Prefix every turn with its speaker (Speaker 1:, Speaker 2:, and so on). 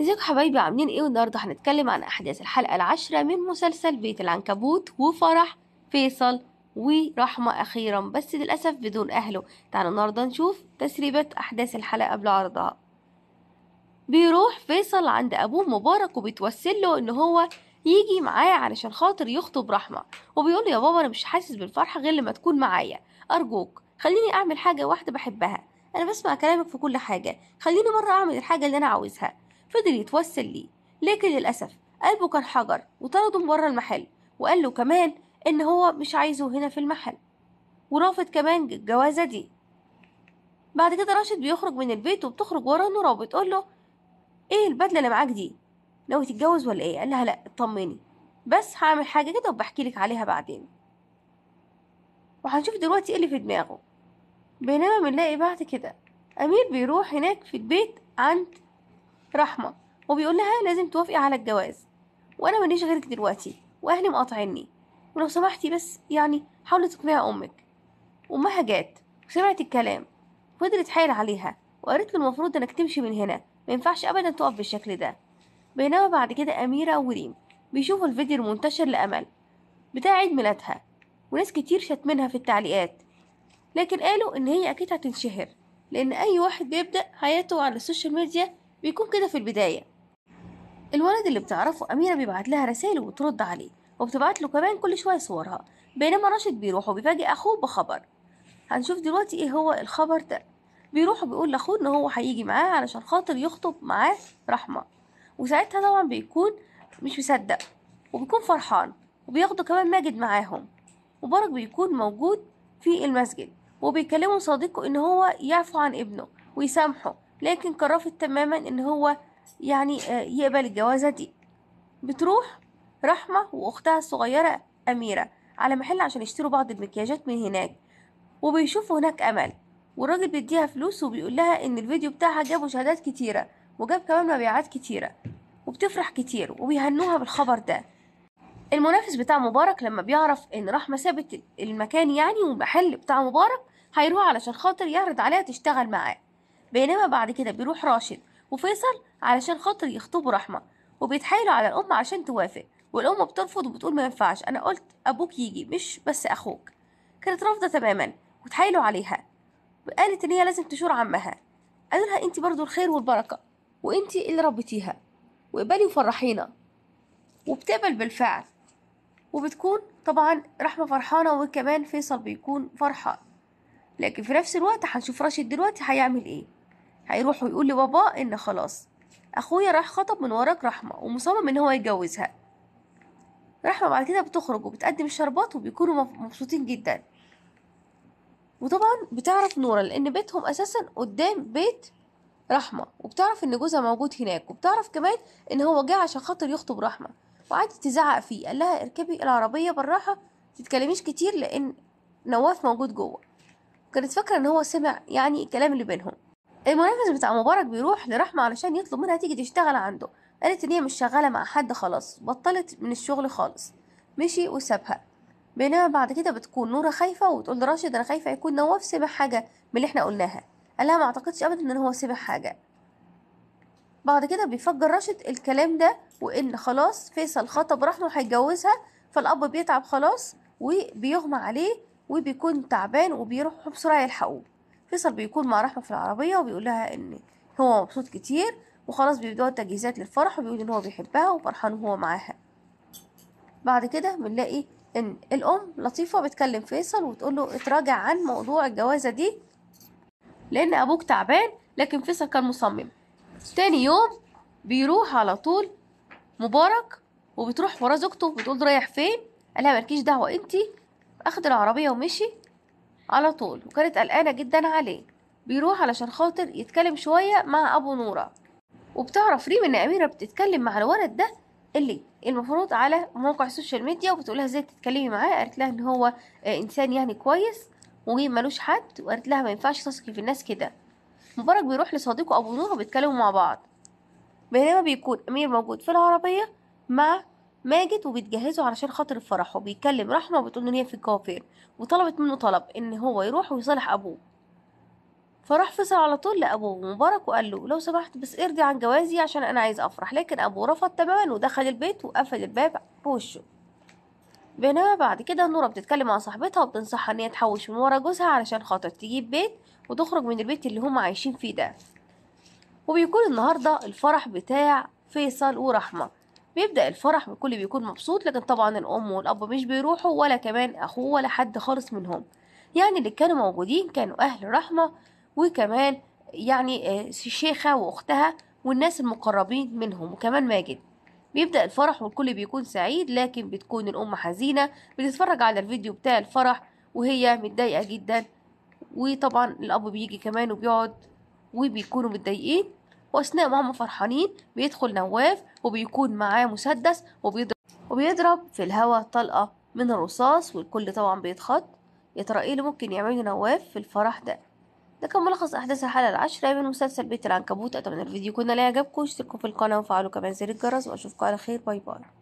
Speaker 1: ازيكم حبايبي عاملين ايه والنهارده هنتكلم عن احداث الحلقه العاشره من مسلسل بيت العنكبوت وفرح فيصل ورحمه اخيرا بس للاسف بدون اهله تعالوا النهارده نشوف تسريبات احداث الحلقه قبل عرضها بيروح فيصل عند ابوه مبارك وبيتوسل له ان هو يجي معاه علشان خاطر يخطب رحمه وبيقول له يا بابا انا مش حاسس بالفرحه غير لما تكون معايا ارجوك خليني اعمل حاجه واحده بحبها انا بسمع كلامك في كل حاجه خليني مره اعمل الحاجه اللي انا عاوزها فضل يتوسل ليه لكن للأسف قلبه كان حجر وطرده من بره المحل وقال له كمان إن هو مش عايزه هنا في المحل ورافض كمان الجوازة دي بعد كده راشد بيخرج من البيت وبتخرج ورا نورا وبتقول له ايه البدله اللي معاك دي ناوي تتجوز ولا ايه قال لها لا اطمني بس هعمل حاجه كده وبحكي لك عليها بعدين وهنشوف دلوقتي ايه اللي في دماغه بينما بنلاقي بعد كده امير بيروح هناك في البيت عند رحمة وبيقول لها لازم توافقي على الجواز وأنا ماليش غيرك دلوقتي وأهلي مقاطعيني ولو سمحتي بس يعني حاولي تقنعي أمك أمها جات وسمعت الكلام فضلت حايل عليها وقالت له المفروض إنك تمشي من هنا مينفعش أبدا تقف بالشكل ده بينما بعد كده أميرة وريم بيشوفوا الفيديو المنتشر لأمل بتاع عيد ميلادها وناس كتير شتمنها في التعليقات لكن قالوا إن هي أكيد هتنشهر لأن أي واحد بيبدأ حياته على السوشيال ميديا بيكون كده في البداية الولد اللي بتعرفه أميرة بيبعت لها رسائل وبترد عليه وبتبعت له كمان كل شوية صورها بينما راشد بيروح وبيفاجئ أخوه بخبر هنشوف دلوقتي إيه هو الخبر ده بيروح وبيقول لأخوه إن هو هيجي معاه علشان خاطر يخطب معاه رحمة وساعتها طبعا بيكون مش مصدق وبيكون فرحان وبياخدوا كمان ماجد معاهم وبرك بيكون موجود في المسجد وبيكلموا صديقه إن هو يعفو عن ابنه ويسامحه لكن كرفت تماما ان هو يعني آه، يقبل الجوازة دي بتروح رحمة واختها الصغيرة أميرة على محل عشان يشتروا بعض المكياجات من هناك وبيشوفوا هناك أمل والراجل بيديها فلوس وبيقول لها ان الفيديو بتاعها جاب مشاهدات كتيرة وجاب كمان مبيعات كتيرة وبتفرح كتير وبيهنوها بالخبر ده المنافس بتاع مبارك لما بيعرف ان رحمة سابت المكان يعني والمحل بتاع مبارك هيروح علشان خاطر يعرض عليها تشتغل معاه بينما بعد كده بيروح راشد وفيصل علشان خاطر يخطبوا رحمة وبيتحايلوا على الأم عشان توافق والأم بترفض وبتقول ما ينفعش أنا قلت أبوك يجي مش بس أخوك كانت رافضة تماما وتحايلوا عليها وقالت إن هي لازم تشور عمها قالوا لها أنت برضو الخير والبركة وأنت اللي ربيتيها واقبلي وفرحينا وبتقبل بالفعل وبتكون طبعا رحمة فرحانة وكمان فيصل بيكون فرحان لكن في نفس الوقت هنشوف راشد دلوقتي هيعمل ايه هيروح ويقول لبابا ان خلاص اخويا راح خطب من وراك رحمه ومصمم ان هو يتجوزها رحمه بعد كده بتخرج وبتقدم الشربات وبيكونوا مبسوطين جدا وطبعا بتعرف نورا لان بيتهم اساسا قدام بيت رحمه وبتعرف ان جوزها موجود هناك وبتعرف كمان ان هو جه عشان خاطر يخطب رحمه وقعدت تزعق فيه قال لها اركبي العربيه بالراحه تتكلميش كتير لان نواف موجود جوه كانت فاكره ان هو سمع يعني الكلام اللي بينهم المنافس بتاع مبارك بيروح لرحمة علشان يطلب منها تيجي تشتغل عنده قالت ان هي مش شغالة مع حد خلاص بطلت من الشغل خالص مشي وسابها بينما بعد كده بتكون نورة خايفة وتقول لراشد انا خايفة يكون نواف سمع حاجة من اللي احنا قلناها قالها ما اعتقدش ابدا ان هو سمع حاجة بعد كده بيفجر راشد الكلام ده وان خلاص فيصل خطب رحمة وهيتجوزها فالاب بيتعب خلاص وبيغمى عليه وبيكون تعبان وبيروح بسرعة يلحقوه فيصل بيكون مع رحمة في العربية وبيقول لها إن هو مبسوط كتير وخلاص بيبدأوا التجهيزات للفرح وبيقول إن هو بيحبها وفرحان وهو معاها بعد كده بنلاقي إن الأم لطيفة بتكلم فيصل وتقول له اتراجع عن موضوع الجوازة دي لأن أبوك تعبان لكن فيصل كان مصمم تاني يوم بيروح على طول مبارك وبتروح وراه زوجته بتقول رايح فين قالها مالكيش دعوة انتي اخد العربية ومشي على طول وكانت قلقانة جدا عليه بيروح علشان خاطر يتكلم شوية مع أبو نورة وبتعرف ريم إن أميرة بتتكلم مع الولد ده اللي المفروض على موقع السوشيال ميديا وبتقولها ازاي تتكلمي معاه قالت لها ان هو انسان يعني كويس وجيم ملوش حد وقالت لها ما ينفعش تثقي في الناس كده مبارك بيروح لصديقه ابو نور وبيتكلموا مع بعض بينما بيكون امير موجود في العربيه مع ماجد وبتجهزه علشان خاطر الفرح وبيكلم رحمه وبتقول ان هي في الكوافير وطلبت منه طلب ان هو يروح ويصالح ابوه فراح فصل على طول لابوه مبارك وقال له لو سمحت بس ارضي عن جوازي عشان انا عايز افرح لكن ابوه رفض تماما ودخل البيت وقفل الباب بوشه بينما بعد كده نورة بتتكلم مع صاحبتها وبتنصحها ان هي تحوش من ورا جوزها علشان خاطر تجيب بيت وتخرج من البيت اللي هما عايشين فيه ده وبيكون النهاردة الفرح بتاع فيصل ورحمة بيبدأ الفرح والكل بيكون مبسوط لكن طبعا الأم والأب مش بيروحوا ولا كمان أخوه ولا حد خالص منهم يعني اللي كانوا موجودين كانوا أهل رحمة وكمان يعني الشيخة آه، وأختها والناس المقربين منهم وكمان ماجد بيبدأ الفرح والكل بيكون سعيد لكن بتكون الأم حزينة بتتفرج على الفيديو بتاع الفرح وهي متضايقة جدا وطبعا الأب بيجي كمان وبيقعد وبيكونوا متضايقين وأثناء ما هم فرحانين بيدخل نواف وبيكون معاه مسدس وبيضرب, وبيضرب في الهواء طلقة من الرصاص والكل طبعا بيتخض يا ترى ايه اللي ممكن يعمله نواف في الفرح ده ده كان ملخص أحداث الحلقة العشرة من مسلسل بيت العنكبوت أتمنى الفيديو يكون لا عجبكم اشتركوا في القناة وفعلوا كمان زر الجرس وأشوفكم على خير باي باي